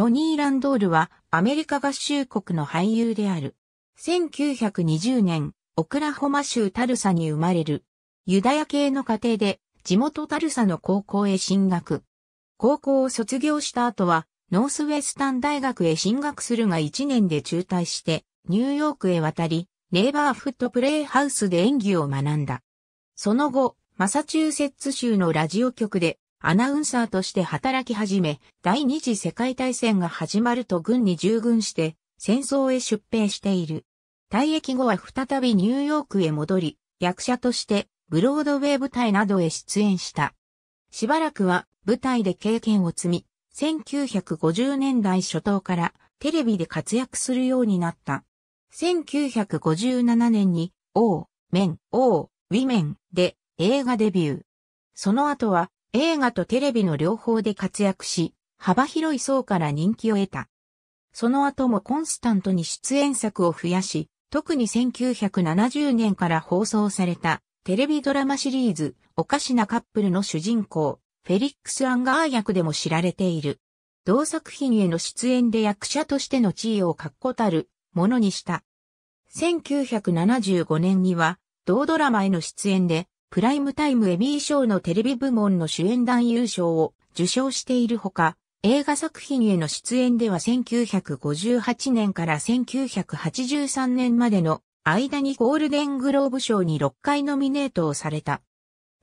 トニー・ランドールはアメリカ合衆国の俳優である。1920年、オクラホマ州タルサに生まれる。ユダヤ系の家庭で地元タルサの高校へ進学。高校を卒業した後は、ノースウェスタン大学へ進学するが1年で中退して、ニューヨークへ渡り、ネイバーフットプレイハウスで演技を学んだ。その後、マサチューセッツ州のラジオ局でアナウンサーとして働き始め、第二次世界大戦が始まると軍に従軍して、戦争へ出兵している。退役後は再びニューヨークへ戻り、役者としてブロードウェイ舞台などへ出演した。しばらくは舞台で経験を積み、1950年代初頭からテレビで活躍するようになった。1957年に、王、メン、王、ウィメンで映画デビュー。その後は映画とテレビの両方で活躍し、幅広い層から人気を得た。その後もコンスタントに出演作を増やし、特に1970年から放送されたテレビドラマシリーズ、おかしなカップルの主人公、フェリックス・アンガー役でも知られている。同作品への出演で役者としての地位を確固たるものにした。1975年には、同ドラマへの出演で、プライムタイムエミー賞のテレビ部門の主演男優賞を受賞しているほか、映画作品への出演では1958年から1983年までの間にゴールデングローブ賞に6回ノミネートをされた。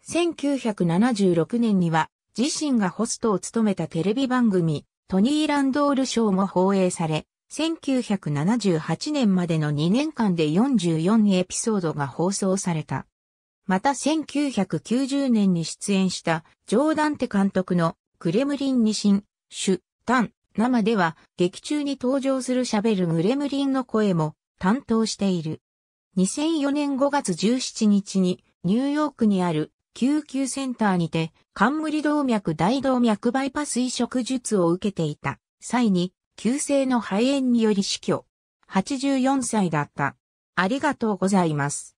1976年には自身がホストを務めたテレビ番組トニー・ランドール賞も放映され、1978年までの2年間で44エピソードが放送された。また1990年に出演したジョーダンテ監督のグレムリン二神、主、ン、生では劇中に登場する喋るグレムリンの声も担当している。2004年5月17日にニューヨークにある救急センターにて冠動脈大動脈バイパス移植術を受けていた際に急性の肺炎により死去。84歳だった。ありがとうございます。